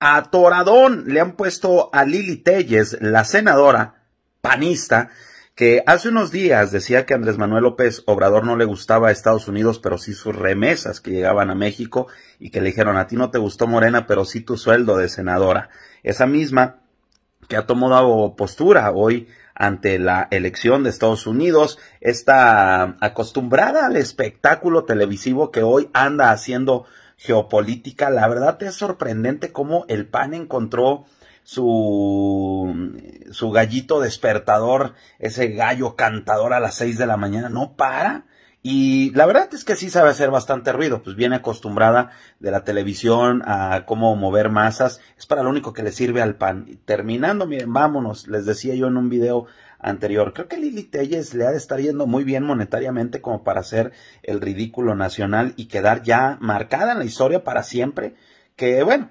A Toradón le han puesto a Lili Telles, la senadora panista, que hace unos días decía que Andrés Manuel López Obrador no le gustaba a Estados Unidos, pero sí sus remesas que llegaban a México y que le dijeron a ti no te gustó Morena, pero sí tu sueldo de senadora. Esa misma que ha tomado postura hoy ante la elección de Estados Unidos, está acostumbrada al espectáculo televisivo que hoy anda haciendo geopolítica. La verdad es sorprendente cómo el PAN encontró su, su gallito despertador, ese gallo cantador a las 6 de la mañana, no para. Y la verdad es que sí sabe hacer bastante ruido, pues viene acostumbrada de la televisión a cómo mover masas, es para lo único que le sirve al pan. terminando, miren, vámonos, les decía yo en un video anterior. Creo que Lili Telles le ha de estar yendo muy bien monetariamente como para hacer el ridículo nacional y quedar ya marcada en la historia para siempre. Que bueno,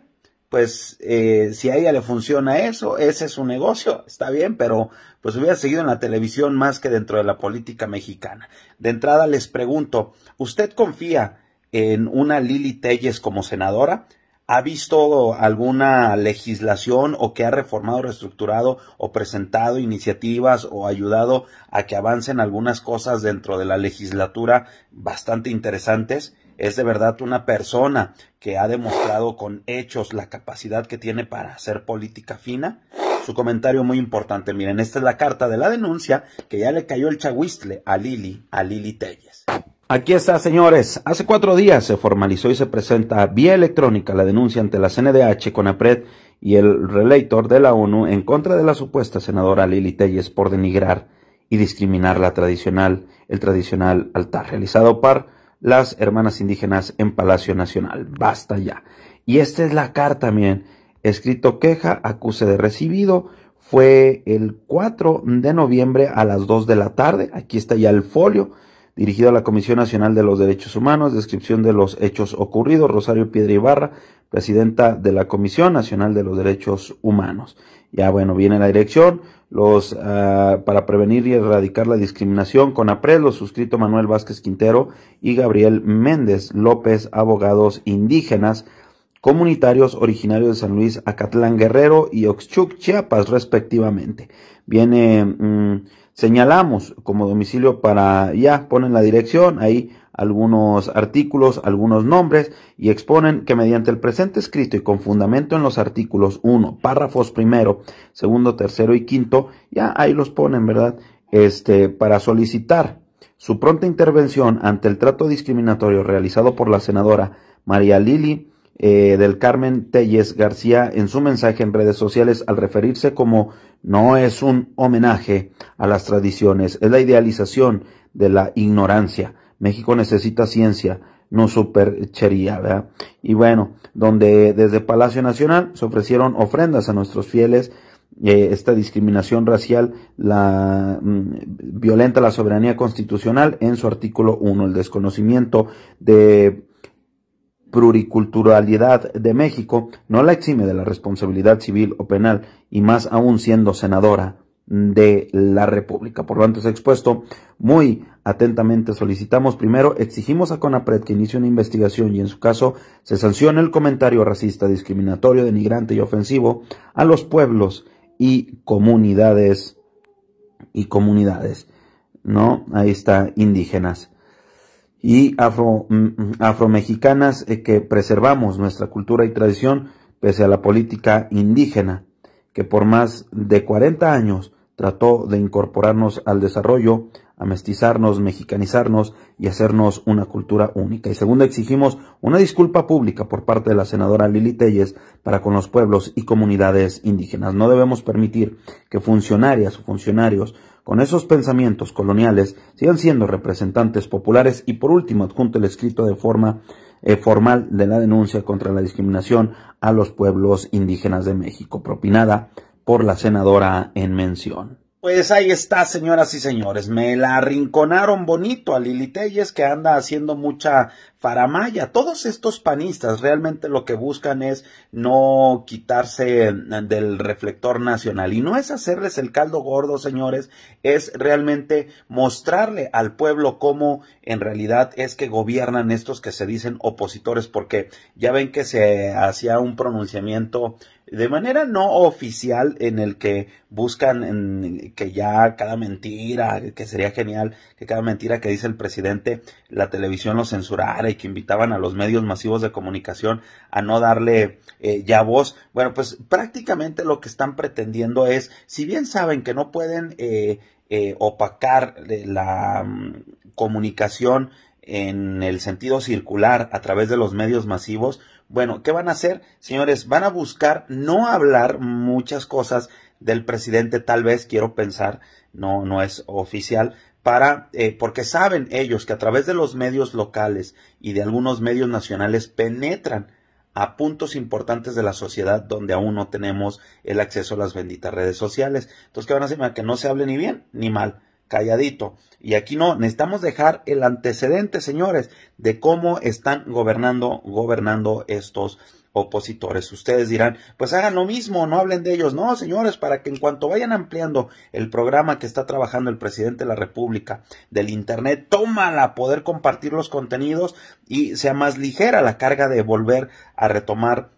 pues eh, si a ella le funciona eso, ese es su negocio, está bien, pero pues hubiera seguido en la televisión más que dentro de la política mexicana. De entrada les pregunto, ¿usted confía en una Lili Telles como senadora? ha visto alguna legislación o que ha reformado, reestructurado o presentado iniciativas o ayudado a que avancen algunas cosas dentro de la legislatura bastante interesantes. Es de verdad una persona que ha demostrado con hechos la capacidad que tiene para hacer política fina su comentario muy importante. Miren, esta es la carta de la denuncia que ya le cayó el chahuistle a Lili, a Lili Telles. Aquí está, señores. Hace cuatro días se formalizó y se presenta vía electrónica la denuncia ante la CNDH, CONAPRED y el Relator de la ONU en contra de la supuesta senadora Lili Telles por denigrar y discriminar la tradicional, el tradicional altar realizado por las hermanas indígenas en Palacio Nacional. Basta ya. Y esta es la carta, miren, escrito queja, acuse de recibido, fue el 4 de noviembre a las 2 de la tarde. Aquí está ya el folio dirigido a la Comisión Nacional de los Derechos Humanos, descripción de los hechos ocurridos, Rosario Piedra Ibarra, presidenta de la Comisión Nacional de los Derechos Humanos. Ya bueno, viene la dirección, los ah, para prevenir y erradicar la discriminación con APRES, los suscrito Manuel Vázquez Quintero y Gabriel Méndez López, abogados indígenas comunitarios originarios de San Luis, Acatlán Guerrero y Oxchuc, Chiapas, respectivamente. Viene mm, señalamos como domicilio para ya ponen la dirección, ahí algunos artículos, algunos nombres y exponen que mediante el presente escrito y con fundamento en los artículos 1, párrafos primero, segundo, tercero y quinto, ya ahí los ponen, ¿verdad? Este, para solicitar su pronta intervención ante el trato discriminatorio realizado por la senadora María Lili eh, del Carmen Telles García en su mensaje en redes sociales al referirse como no es un homenaje a las tradiciones, es la idealización de la ignorancia. México necesita ciencia, no superchería, ¿verdad? Y bueno, donde desde Palacio Nacional se ofrecieron ofrendas a nuestros fieles, eh, esta discriminación racial la, mm, violenta la soberanía constitucional en su artículo 1, el desconocimiento de pluriculturalidad de México no la exime de la responsabilidad civil o penal, y más aún siendo senadora de la República. Por lo antes expuesto, muy atentamente solicitamos primero, exigimos a CONAPRED que inicie una investigación y en su caso se sancione el comentario racista, discriminatorio, denigrante y ofensivo a los pueblos y comunidades y comunidades, ¿no? Ahí está, indígenas y afro, mm, mm, afromexicanas eh, que preservamos nuestra cultura y tradición pese a la política indígena que por más de 40 años trató de incorporarnos al desarrollo, amestizarnos, mexicanizarnos y hacernos una cultura única. Y segundo, exigimos una disculpa pública por parte de la senadora Lili Telles para con los pueblos y comunidades indígenas. No debemos permitir que funcionarias o funcionarios con esos pensamientos coloniales sigan siendo representantes populares y por último adjunto el escrito de forma eh, formal de la denuncia contra la discriminación a los pueblos indígenas de México, propinada por la senadora en mención. Pues ahí está, señoras y señores. Me la arrinconaron bonito a Lili que anda haciendo mucha faramaya. Todos estos panistas realmente lo que buscan es no quitarse del reflector nacional. Y no es hacerles el caldo gordo, señores, es realmente mostrarle al pueblo cómo en realidad es que gobiernan estos que se dicen opositores, porque ya ven que se hacía un pronunciamiento de manera no oficial en el que buscan que ya cada mentira, que sería genial que cada mentira que dice el presidente la televisión lo censurara y que invitaban a los medios masivos de comunicación a no darle eh, ya voz. Bueno, pues prácticamente lo que están pretendiendo es, si bien saben que no pueden eh, eh, opacar la mm, comunicación, en el sentido circular a través de los medios masivos, bueno, ¿qué van a hacer? Señores, van a buscar no hablar muchas cosas del presidente, tal vez, quiero pensar, no, no es oficial, para, eh, porque saben ellos que a través de los medios locales y de algunos medios nacionales penetran a puntos importantes de la sociedad donde aún no tenemos el acceso a las benditas redes sociales. Entonces, ¿qué van a hacer? Que no se hable ni bien ni mal calladito. Y aquí no, necesitamos dejar el antecedente, señores, de cómo están gobernando, gobernando estos opositores. Ustedes dirán, pues hagan lo mismo, no hablen de ellos. No, señores, para que en cuanto vayan ampliando el programa que está trabajando el presidente de la República del Internet, tómala, poder compartir los contenidos y sea más ligera la carga de volver a retomar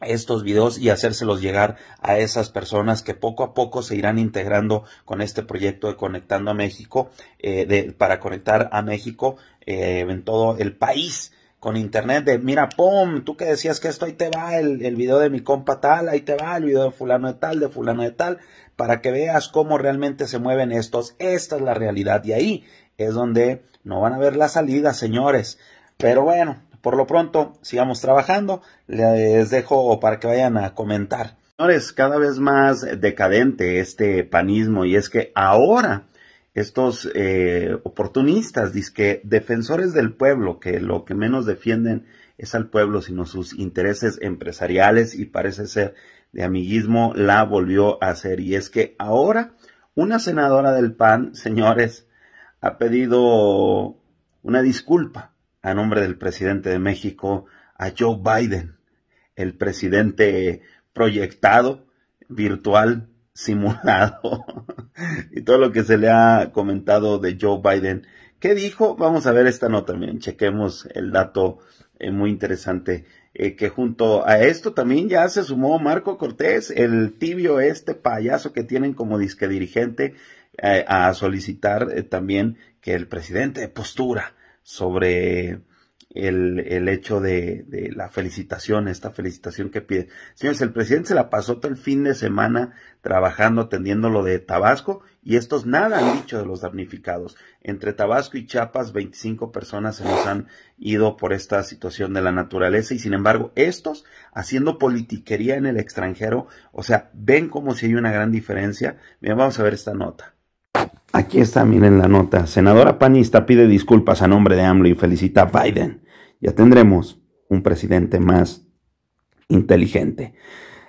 estos videos y hacérselos llegar a esas personas que poco a poco se irán integrando con este proyecto de Conectando a México, eh, para conectar a México eh, en todo el país con internet de mira, pum, tú que decías que esto ahí te va el, el, video de mi compa tal, ahí te va el video de fulano de tal, de fulano de tal, para que veas cómo realmente se mueven estos. Esta es la realidad y ahí es donde no van a ver la salida, señores. Pero bueno, por lo pronto, sigamos trabajando. Les dejo para que vayan a comentar. Señores, cada vez más decadente este panismo y es que ahora estos eh, oportunistas, disque defensores del pueblo, que lo que menos defienden es al pueblo, sino sus intereses empresariales y parece ser de amiguismo, la volvió a hacer. Y es que ahora una senadora del PAN, señores, ha pedido una disculpa a nombre del presidente de México a Joe Biden, el presidente proyectado, virtual, simulado, y todo lo que se le ha comentado de Joe Biden. ¿Qué dijo? Vamos a ver esta nota, también chequemos el dato eh, muy interesante. Eh, que junto a esto también ya se sumó Marco Cortés, el tibio este payaso que tienen como disque dirigente, eh, a solicitar también que el presidente postura sobre el, hecho de, de, la felicitación, esta felicitación que pide. Señores, el presidente se la pasó todo el fin de semana trabajando, atendiendo lo de Tabasco y estos nada han dicho de los damnificados. Entre Tabasco y Chiapas, 25 personas se nos han ido por esta situación de la naturaleza y sin embargo estos haciendo politiquería en el extranjero, o sea, ven como si hay una gran diferencia. Bien, vamos a ver esta nota. Aquí está, miren la nota. Senadora panista pide disculpas a nombre de AMLO y felicita a Biden. Ya tendremos un presidente más inteligente.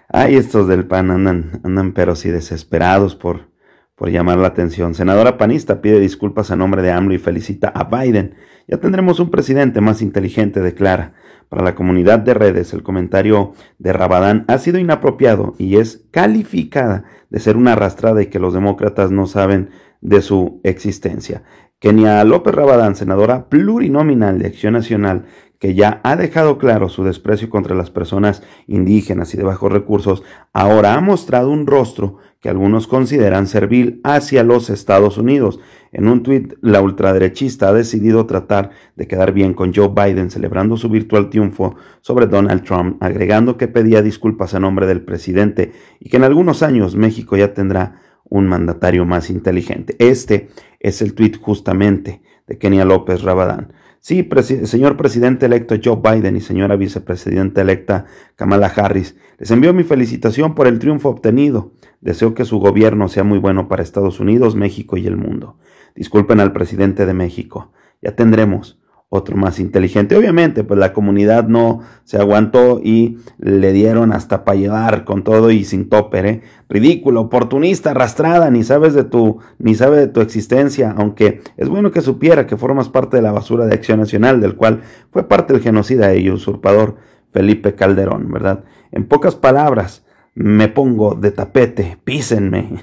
Ay, estos del PAN andan, andan pero sí desesperados por, por llamar la atención. Senadora panista pide disculpas a nombre de AMLO y felicita a Biden. Ya tendremos un presidente más inteligente, declara. Para la comunidad de redes, el comentario de Rabadán ha sido inapropiado y es calificada de ser una arrastrada y que los demócratas no saben de su existencia. Kenia López Rabadán, senadora plurinominal de Acción Nacional, que ya ha dejado claro su desprecio contra las personas indígenas y de bajos recursos, ahora ha mostrado un rostro que algunos consideran servil hacia los Estados Unidos. En un tuit, la ultraderechista ha decidido tratar de quedar bien con Joe Biden, celebrando su virtual triunfo sobre Donald Trump, agregando que pedía disculpas a nombre del presidente y que en algunos años México ya tendrá un mandatario más inteligente. Este es el tuit justamente de Kenia López Rabadán. Sí, señor presidente electo Joe Biden y señora vicepresidenta electa Kamala Harris, les envío mi felicitación por el triunfo obtenido. Deseo que su gobierno sea muy bueno para Estados Unidos, México y el mundo. Disculpen al presidente de México. Ya tendremos otro más inteligente. Obviamente, pues la comunidad no se aguantó y le dieron hasta para llevar con todo y sin topper, ¿eh? Ridículo, oportunista, arrastrada, ni sabes de tu, ni sabe de tu existencia, aunque es bueno que supiera que formas parte de la basura de Acción Nacional, del cual fue parte el genocida y usurpador Felipe Calderón, ¿verdad? En pocas palabras, me pongo de tapete, písenme.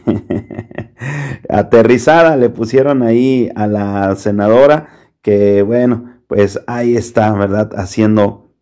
Aterrizada le pusieron ahí a la senadora que bueno, pues ahí está, ¿verdad? Haciendo,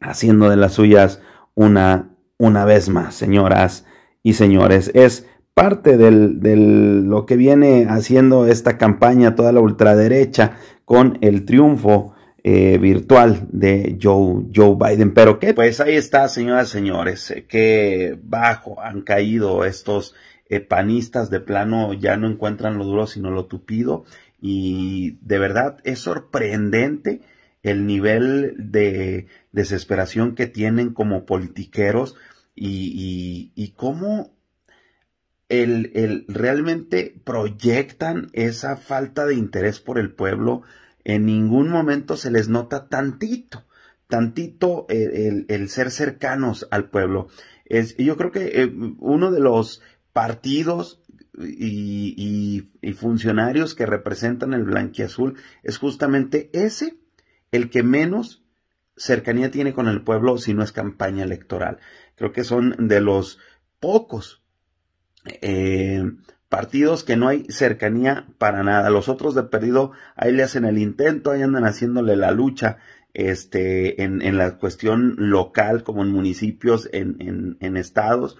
haciendo de las suyas una, una vez más, señoras y señores. Es parte de lo que viene haciendo esta campaña toda la ultraderecha con el triunfo eh, virtual de Joe, Joe Biden. Pero que pues ahí está, señoras y señores, eh, que bajo han caído estos eh, panistas de plano, ya no encuentran lo duro sino lo tupido y de verdad es sorprendente el nivel de desesperación que tienen como politiqueros y, cómo el, realmente proyectan esa falta de interés por el pueblo. En ningún momento se les nota tantito, tantito el, ser cercanos al pueblo. Es, yo creo que eh, uno de los partidos y, funcionarios que representan el blanquiazul es justamente ese el que menos cercanía tiene con el pueblo si no es campaña electoral. Creo que son de los pocos eh, partidos que no hay cercanía para nada. Los otros de perdido ahí le hacen el intento, ahí andan haciéndole la lucha este, en, la cuestión local, como en municipios, en, en estados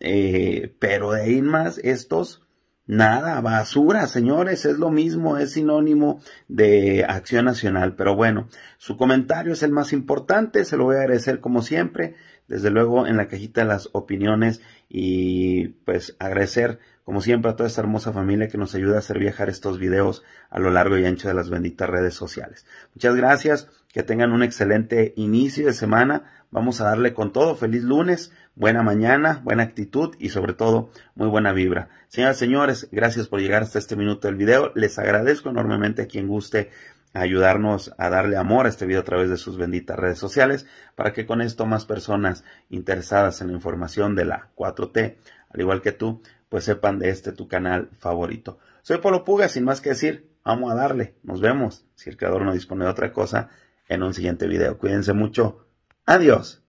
eh, pero de ahí más, estos, nada, basura, señores, es lo mismo, es sinónimo de acción nacional. Pero bueno, su comentario es el más importante, se lo voy a agradecer como siempre, desde luego en la cajita de las opiniones y pues agradecer como siempre a toda esta hermosa familia que nos ayuda a hacer viajar estos videos a lo largo y ancho de las benditas redes sociales. Muchas gracias que tengan un excelente inicio de semana. Vamos a darle con todo. Feliz lunes, buena mañana, buena actitud y sobre todo muy buena vibra. Señoras y señores, gracias por llegar hasta este minuto del video. Les agradezco enormemente a quien guste ayudarnos a darle amor a este video a través de sus benditas redes sociales para que con esto más personas interesadas en la información de la 4T, al igual que tú, pues sepan de este tu canal favorito. Soy Polo Puga, sin más que decir, vamos a darle, nos vemos. Si el creador no dispone de otra cosa, en un siguiente video. Cuídense mucho. Adiós.